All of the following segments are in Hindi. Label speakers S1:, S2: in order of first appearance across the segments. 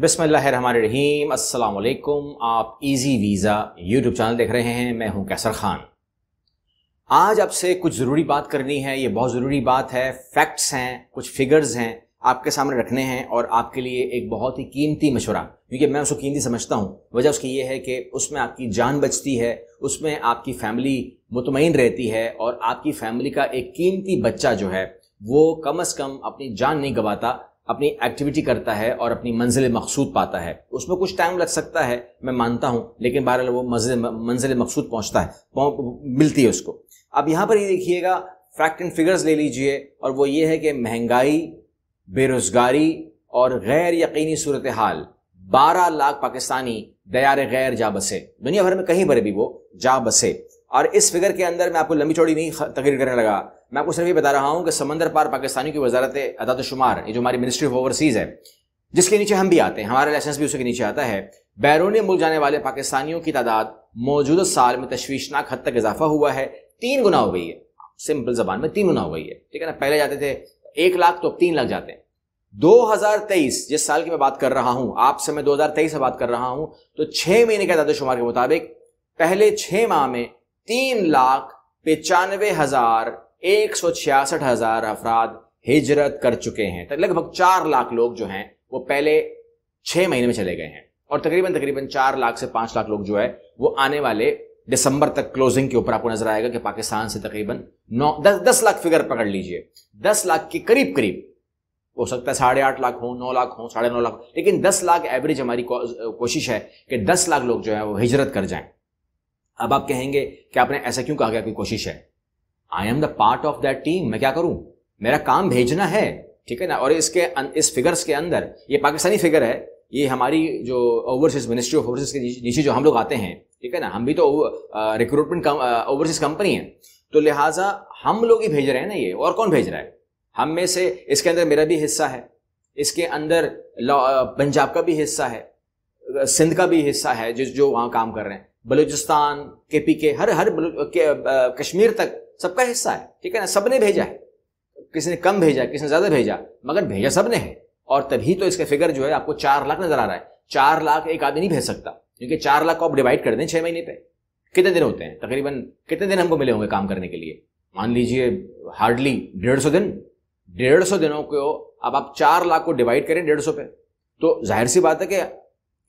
S1: बिसमीम अल्लाम आप इजी वीज़ा यूट्यूब चैनल देख रहे हैं मैं हूं कैसर ख़ान आज आपसे कुछ ज़रूरी बात करनी है ये बहुत ज़रूरी बात है फैक्ट्स हैं कुछ फिगर्स हैं आपके सामने रखने हैं और आपके लिए एक बहुत ही कीमती मशवरा क्योंकि मैं उसको कीमती समझता हूँ वजह उसकी ये है कि उसमें आपकी जान बचती है उसमें आपकी फैमिली मुतमिन रहती है और आपकी फैमिली का एक कीमती बच्चा जो है वो कम अज़ कम अपनी जान नहीं गंवाता अपनी एक्टिविटी करता है और अपनी मंजिल मकसूद पाता है उसमें कुछ टाइम लग सकता है मैं मानता हूं लेकिन बहरहाल वो मंजिल मंजिल मकसूद पहुंचता है मिलती है उसको अब यहां पर ये देखिएगा फैक्ट एंड फिगर्स ले लीजिए और वो ये है कि महंगाई बेरोज़गारी और गैर यकीनी सूरत हाल बारह लाख पाकिस्तानी दयार गैर जा बसे दुनिया भर में कहीं पर भी वो जा बसे और इस फिगर के अंदर मैं आपको लंबी चौड़ी नहीं तकरीर करने लगा मैं आपको सिर्फ ये बता रहा हूँ कि समंदर पार पाकिस्तानी की वजारत अदात शुमार ये जो हमारी मिनिस्ट्री ऑफ ओवरसीज़ है जिसके नीचे हम भी आते हैं हमारा लाइसेंस भी उसके नीचे आता है बैरूनी मुल्क जाने वाले पाकिस्तानियों की तादाद मौजूदा साल में तश्वीशनाक हद तक इजाफा हुआ है तीन गुना हो गई है सिंपल जबान में तीन गुना हो गई है ठीक है ना पहले जाते थे एक लाख तो अब तीन लाख जाते हैं 2023 जिस साल की मैं बात कर रहा हूं आपसे मैं 2023 से बात कर रहा हूं तो छह महीने के दादा शुमार के मुताबिक पहले छह माह में तीन लाख पचानवे हजार एक सौ छियासठ हजार अफराद हिजरत कर चुके हैं तो लगभग चार लाख लोग जो हैं वो पहले छह महीने में चले गए हैं और तकरीबन तकरीबन चार लाख से पांच लाख लोग जो है वो आने वाले दिसंबर तक क्लोजिंग के ऊपर आपको नजर आएगा कि पाकिस्तान से तकरीबन नौ दस दस लाख फिगर पकड़ लीजिए दस लाख के करीब करीब हो सकता है साढ़े आठ लाख हो नौ लाख हो साढ़े नौ लाख लेकिन दस लाख एवरेज हमारी कोशिश है कि दस लाख लोग जो है वो हिजरत कर जाएं अब आप कहेंगे कि आपने ऐसा क्यों कहा गया आपकी कोशिश है I am the part of that team मैं क्या करूं मेरा काम भेजना है ठीक है ना और इसके अं-, इस फिगर्स के अंदर ये पाकिस्तानी फिगर है ये हमारी जो ओवरसीज मिनिस्ट्री ऑफ ओवरसीज के नीचे जो हम लोग आते हैं ठीक है ना हम भी तो रिक्रूटमेंट ओवरसीज कंपनी है तो लिहाजा हम लोग ही भेज रहे हैं ना ये और कौन भेज रहा है हम में से इसके अंदर मेरा भी हिस्सा है इसके अंदर पंजाब का भी हिस्सा है सिंध का भी हिस्सा है जो जो वहाँ काम कर रहे हैं बलूचिस्तान के पी के हर हर के, कश्मीर तक सबका हिस्सा है ठीक है ना सबने भेजा है किसी ने कम भेजा किसी ने ज्यादा भेजा मगर भेजा सबने है और तभी तो इसका फिगर जो है आपको चार लाख नजर आ रहा है चार लाख एक आदमी नहीं भेज सकता क्योंकि चार लाख को आप डिवाइड कर दें छह महीने पे कितने दिन होते हैं तकरीबन कितने दिन हमको मिले होंगे काम करने के लिए मान लीजिए हार्डली डेढ़ सौ दिन डेढ़ सौ दिनों को अब आप चार लाख को डिवाइड करें डेढ़ सौ पे तो जाहिर सी बात है कि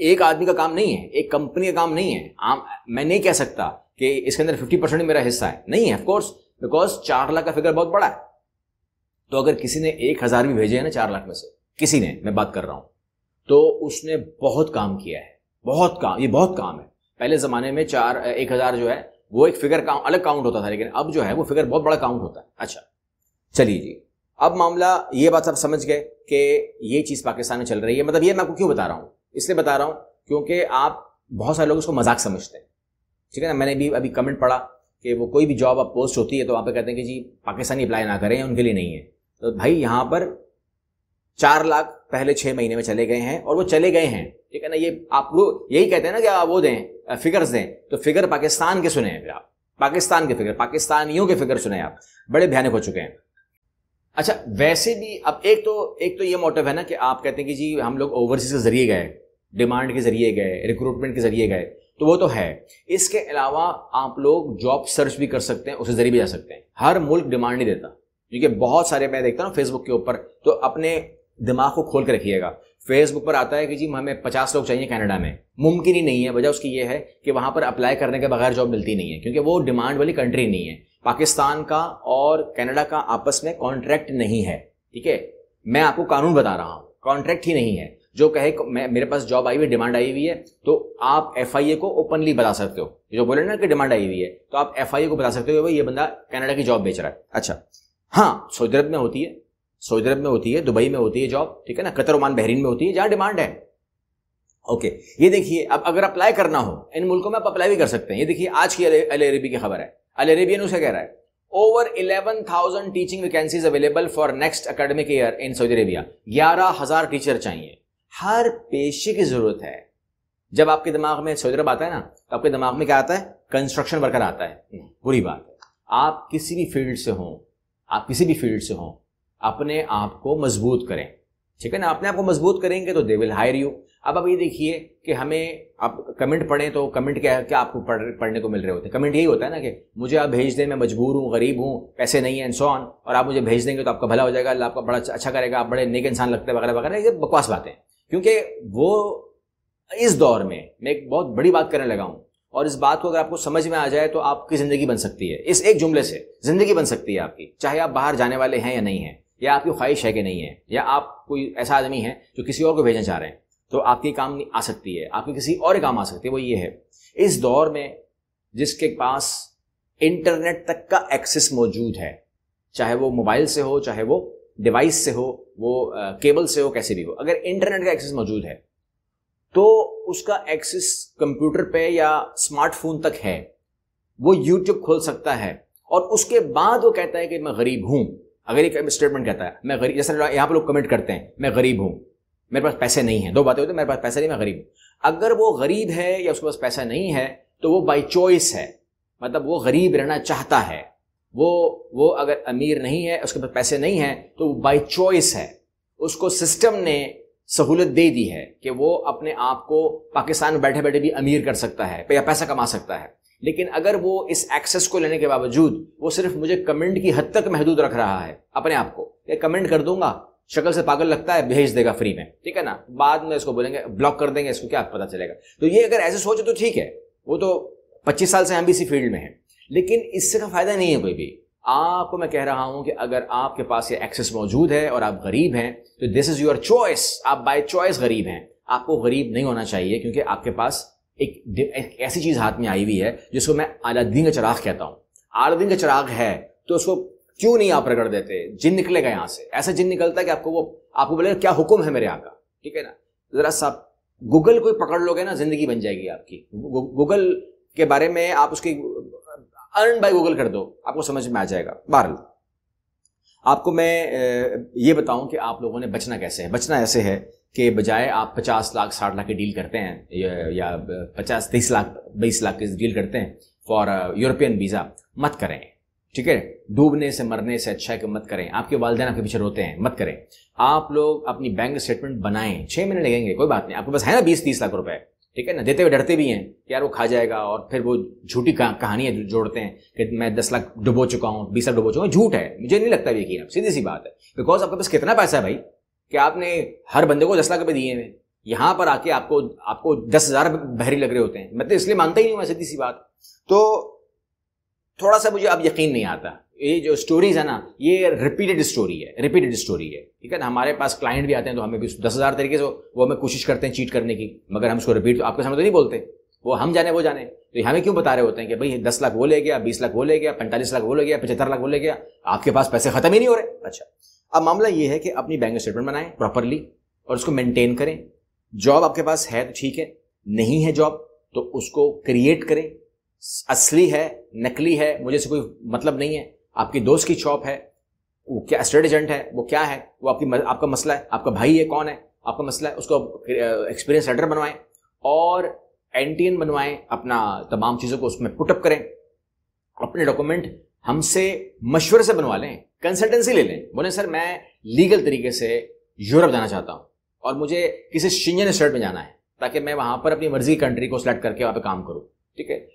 S1: एक आदमी का काम नहीं है एक कंपनी का काम नहीं है आम मैं नहीं कह सकता कि इसके अंदर फिफ्टी परसेंट मेरा हिस्सा है नहीं है ऑफकोर्स बिकॉज चार लाख का फिगर बहुत बड़ा है तो अगर किसी ने एक हजार भी भेजे हैं ना चार लाख में से किसी ने मैं बात कर रहा हूं तो उसने बहुत काम किया है बहुत काम ये बहुत काम है पहले जमाने में चार एक हजार जो है वो एक फिगर का अलग काउंट होता था लेकिन अब जो है वो फिगर बहुत बड़ा काउंट होता है अच्छा चलिए जी अब मामला ये बात आप समझ गए कि ये चीज़ पाकिस्तान में चल रही है मतलब ये मैं आपको क्यों बता रहा हूं इसलिए बता रहा हूं क्योंकि आप बहुत सारे लोग उसको मजाक समझते हैं ठीक है ना मैंने भी अभी कमेंट पढ़ा कि वो कोई भी जॉब अब पोस्ट होती है तो आप कहते हैं कि जी पाकिस्तानी अप्लाई ना करें उनके लिए नहीं है तो भाई यहां पर चार लाख पहले छह महीने में चले गए हैं और वो चले गए हैं ठीक है ना ये आप लोग यही कहते हैं ना कि आप वो दें फिगर्स दें तो फिगर पाकिस्तान के सुने हैं फिर आप पाकिस्तान के फिगर पाकिस्तानियों के फिगर सुने आप बड़े भयानक हो चुके हैं अच्छा वैसे भी अब एक तो एक तो ये मोटिव है ना कि आप कहते हैं कि जी हम लोग ओवरसीज के जरिए गए डिमांड के ज़रिए गए रिक्रूटमेंट के ज़रिए गए तो वो तो है इसके अलावा आप लोग जॉब सर्च भी कर सकते हैं उसके ज़रिए भी जा सकते हैं हर मुल्क डिमांड नहीं देता क्योंकि बहुत सारे मैं देखता हूँ फेसबुक के ऊपर तो अपने दिमाग को खोल के रखिएगा फेसबुक पर आता है कि जी हमें पचास लोग चाहिए कनाडा में मुमकिन ही नहीं है वजह उसकी ये है कि वहाँ पर अप्लाई करने के बगैर जॉब मिलती नहीं है क्योंकि वो डिमांड वाली कंट्री नहीं है पाकिस्तान का और कनाडा का आपस में कॉन्ट्रैक्ट नहीं है ठीक है मैं आपको कानून बता रहा हूँ कॉन्ट्रैक्ट ही नहीं है जो कहे मैं मेरे पास जॉब आई हुई डिमांड आई हुई है तो आप एफ को ओपनली बता सकते हो जो बोले ना कि डिमांड आई हुई है तो आप एफ को बता सकते हो भाई ये बंदा कनाडा की जॉब बेच रहा है अच्छा हाँ सऊदी अरब में होती है सऊदी अरब में होती है दुबई में होती है जॉब ठीक है ना कतर ओमान बहरीन में होती है जहां डिमांड है ओके ये देखिए अब अगर अप्लाई करना हो इन मुल्कों में आप अप्लाई भी कर सकते हैं ये देखिए आज की अल अरेबी की खबर है अल अरेबियन उसे कह रहा है over eleven thousand teaching vacancies available for next academic year in Saudi Arabia ग्यारह हजार टीचर चाहिए हर पेशे की जरूरत है जब आपके दिमाग में सऊदी आता है ना तो आपके दिमाग में क्या आता है कंस्ट्रक्शन वर्कर आता है हम्म। बुरी बात है आप किसी भी फील्ड से हों आप किसी भी फील्ड से हों अपने आप को मजबूत करें ठीक है ना अपने आप को मजबूत करेंगे तो दे विल हायर यू अब आप ये देखिए कि हमें आप कमेंट पढ़ें तो कमेंट क्या क्या आपको पढ़ पढ़ने को मिल रहे होते हैं कमेंट यही होता है ना कि मुझे आप भेज दें मैं मजबूर हूँ गरीब हूँ पैसे नहीं है एंड सो ऑन और आप मुझे भेज देंगे तो आपका भला हो जाएगा अल्लाह आपका बड़ा अच्छा करेगा आप बड़े नेक इंसान लगते हैं वगैरह वगैरह ये बकवास बातें क्योंकि वो इस दौर में मैं एक बहुत बड़ी बात करने लगा हूं और इस बात को अगर आपको समझ में आ जाए तो आपकी ज़िंदगी बन सकती है इस एक जुमले से ज़िंदगी बन सकती है आपकी चाहे आप बाहर जाने वाले हैं या नहीं है या आपकी ख्वाहिश है कि नहीं है या आप कोई ऐसा आदमी है जो किसी और को भेजना चाह रहे हैं तो आपकी काम आ सकती है आपके किसी और काम आ सकती है वो ये है इस दौर में जिसके पास इंटरनेट तक का एक्सेस मौजूद है चाहे वो मोबाइल से हो चाहे वो डिवाइस से हो वो केबल से हो कैसे भी हो अगर इंटरनेट का एक्सेस मौजूद है तो उसका एक्सेस कंप्यूटर पे या स्मार्टफोन तक है वो यूट्यूब खोल सकता है और उसके बाद वो कहता है कि मैं गरीब हूं अगर एक स्टेटमेंट कहता है मैं गरीब जैसे यहां पर लोग कमेंट करते हैं मैं गरीब हूं मेरे पास पैसे नहीं है दो बातें होती मेरे पास पैसा नहीं मैं गरीब हूं अगर वो गरीब है या उसके पास पैसा नहीं है तो वो बाई चॉइस है मतलब वो गरीब रहना चाहता है वो वो अगर अमीर नहीं है उसके पास पैसे नहीं हैं तो वो बाई चॉइस है उसको सिस्टम ने सहूलत दे दी है कि वो अपने आप को पाकिस्तान में बैठे बैठे भी अमीर कर सकता है या पैसा कमा सकता है लेकिन अगर वो इस एक्सेस को लेने के बावजूद वो सिर्फ मुझे कमेंट की हद तक महदूद रख रहा है अपने आप को ये कमेंट कर दूंगा शक्ल से पागल लगता है भेज देगा फ्री में ठीक है ना बाद में इसको बोलेंगे ब्लॉक कर देंगे इसको क्या पता चलेगा तो ये अगर ऐसे सोचे तो ठीक है वो तो पच्चीस साल से हम भी इसी फील्ड में हैं लेकिन इससे का फ़ायदा नहीं है कोई भी आपको मैं कह रहा हूं कि अगर आपके पास ये एक्सेस मौजूद है और आप गरीब हैं तो दिस इज़ योर चॉइस आप बाय चॉइस गरीब हैं आपको गरीब नहीं होना चाहिए क्योंकि आपके पास एक, एक ऐसी चीज़ हाथ में आई हुई है जिसको मैं आलादीन का चराग कहता हूँ आलादीन का चराग है तो उसको क्यों नहीं आप रगड़ देते जिन निकलेगा यहाँ से ऐसा जिन निकलता है कि आपको वो आपको बोलेगा क्या हुक्म है मेरे यहाँ का ठीक है ना ज़रा साहब गूगल को पकड़ लोगे ना जिंदगी बन जाएगी आपकी गूगल के बारे में आप उसकी अर्न बाय गूगल कर दो आपको समझ में आ जाएगा बहरल आपको मैं ये बताऊं कि आप लोगों ने बचना कैसे है बचना ऐसे है कि बजाय आप 50 लाख 60 लाख की डील करते हैं या 50 तेईस लाख बीस लाख की डील करते हैं फॉर यूरोपियन वीज़ा मत करें ठीक है डूबने से मरने से अच्छा है कि मत करें आपके वालदेन आपके पीछे रोते हैं मत करें आप लोग अपनी बैंक स्टेटमेंट बनाएं छह महीने लगेंगे कोई बात नहीं आपके पास है ना बीस तीस लाख रुपए ठीक है ना देते हुए डरते भी हैं कि यार वो खा जाएगा और फिर वो झूठी कहानियां जो जोड़ते हैं कि मैं दस लाख डुबो चुका हूँ बीस लाख डुबो चुका हूँ झूठ है मुझे नहीं लगता ये आप सीधी सी बात है बिकॉज आपके पास कितना पैसा है भाई कि आपने हर बंदे को दस लाख रुपये दिए हैं यहां पर आके आपको आपको दस हजार बहरी लग रहे होते हैं मतलब इसलिए मानता ही नहीं हूं सीधी सी बात तो थोड़ा सा मुझे अब यकीन नहीं आता ये जो स्टोरीज है ना ये रिपीटेड स्टोरी है रिपीटेड स्टोरी है ठीक है ना हमारे पास क्लाइंट भी आते हैं तो हमें भी दस हज़ार तरीके से वो हमें कोशिश करते हैं चीट करने की मगर हम उसको रिपीट तो आपके सामने तो नहीं बोलते वो हम जाने वो जाने तो हमें क्यों बता रहे होते हैं कि भाई दस लाख वो ले गया बीस लाख वो ले गया पैंतालीस लाख वो ले गया पचहत्तर लाख वो ले गया आपके पास पैसे खत्म ही नहीं हो रहे अच्छा अब मामला ये है कि अपनी बैंक स्टेटमेंट बनाएं प्रॉपरली और उसको मेंटेन करें जॉब आपके पास है तो ठीक है नहीं है जॉब तो उसको क्रिएट करें असली है नकली है मुझे से कोई मतलब नहीं है आपके दोस्त की शॉप है वो क्या स्टेट एजेंट है वो क्या है वो आपकी आपका मसला है आपका भाई है कौन है आपका मसला है उसको एक्सपीरियंस लेटर बनवाएं और एंटीन बनवाएं अपना तमाम चीज़ों को उसमें पुटअप करें अपने डॉक्यूमेंट हमसे मशवरे से बनवा लें कंसल्टेंसी ले लें बोले सर मैं लीगल तरीके से यूरोप जाना चाहता हूँ और मुझे किसी शिंजन स्टेट में जाना है ताकि मैं वहां पर अपनी मर्जी कंट्री को सेलेक्ट करके वहां पर काम करूँ ठीक है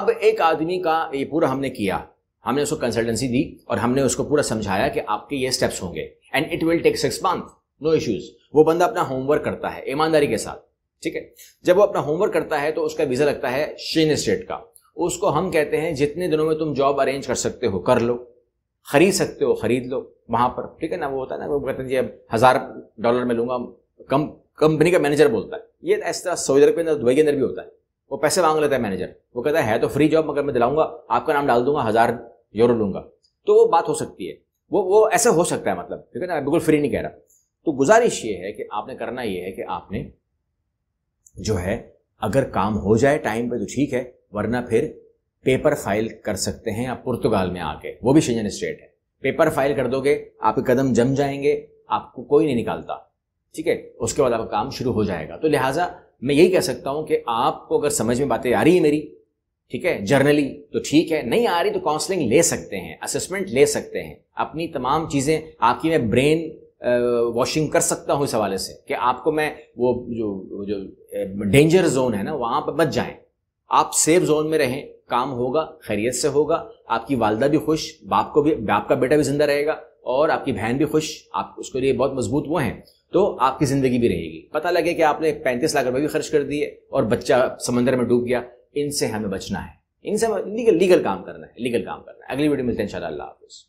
S1: अब एक आदमी का ये पूरा हमने किया हमने उसको कंसल्टेंसी दी और हमने उसको पूरा समझाया कि आपके ये स्टेप्स होंगे and it will take six month no issues वो बंदा अपना होमवर्क करता है ईमानदारी के साथ ठीक है जब वो अपना होमवर्क करता है तो उसका वीज़ा लगता है शेन स्टेट का उसको हम कहते हैं जितने दिनों में तुम जॉब अरेंज कर सकते हो कर लो खरीद सकते हो खरीद लो वहां पर ठीक है ना वो होता है ना वो कहते हैं जी अब हज़ार डॉलर में लूंगा कम कंपनी का मैनेजर बोलता है ये इस तरह सऊदी अरब के अंदर दुबई के अंदर भी होता है वो पैसे मांग लेता है मैनेजर वो कहता है, है तो फ्री जॉब मगर मैं दिलाऊंगा आपका नाम डाल दूंगा हज़ार यूरो लूंगा तो वो बात हो सकती है वो वो ऐसा हो सकता है मतलब ठीक है ना बिल्कुल फ्री नहीं कह रहा तो गुजारिश ये है कि आपने करना ये है कि आपने जो है अगर काम हो जाए टाइम पे तो ठीक है वरना फिर पेपर फाइल कर सकते हैं आप पुर्तगाल में आके वो भी शेजन स्टेट है पेपर फाइल कर दोगे आपके कदम जम जाएंगे आपको कोई नहीं निकालता ठीक है उसके बाद आपका काम शुरू हो जाएगा तो लिहाजा मैं यही कह सकता हूं कि आपको अगर समझ में बातें आ रही है मेरी ठीक है जर्नली तो ठीक है नहीं आ रही तो काउंसलिंग ले सकते हैं असेसमेंट ले सकते हैं अपनी तमाम चीज़ें आपकी मैं ब्रेन वॉशिंग कर सकता हूं इस हवाले से कि आपको मैं वो जो जो डेंजर जोन है ना वहां पर मत जाएं आप सेफ जोन में रहें काम होगा खैरियत से होगा आपकी वालदा भी खुश बाप को भी बाप का बेटा भी जिंदा रहेगा और आपकी बहन भी खुश आप उसके लिए बहुत मजबूत वो हैं तो आपकी ज़िंदगी भी रहेगी पता लगे कि आपने पैंतीस लाख रुपए भी खर्च कर दिए और बच्चा समंदर में डूब गया इनसे हमें बचना है इनसे हमें लीगल लीगल काम करना है लीगल काम करना है अगली वीडियो मिलते हैं इंशाल्लाह हाफिज़